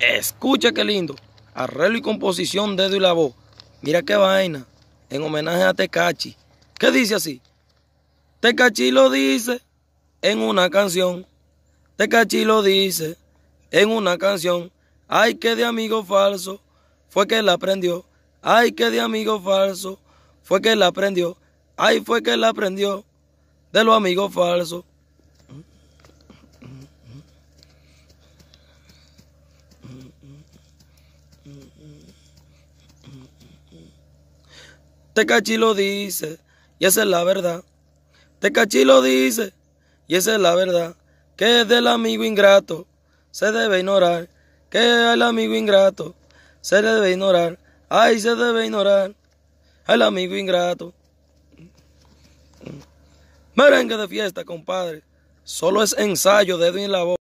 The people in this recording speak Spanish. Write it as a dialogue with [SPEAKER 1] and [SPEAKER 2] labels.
[SPEAKER 1] Escucha qué lindo. Arreglo y composición, dedo y la voz. Mira qué vaina. En homenaje a Tecachi. ¿Qué dice así? Tecachi lo dice en una canción. Tecachi lo dice en una canción. Ay, que de amigo falso fue que él aprendió. Ay, que de amigo falso fue que él aprendió. Ay, fue que él aprendió de los amigos falsos. Tecachi lo dice, y esa es la verdad. Tecachi lo dice, y esa es la verdad. Que del amigo ingrato se debe ignorar. Que el amigo ingrato se debe ignorar. Ay, se debe ignorar al amigo ingrato. Merengue de fiesta, compadre. Solo es ensayo, de en la voz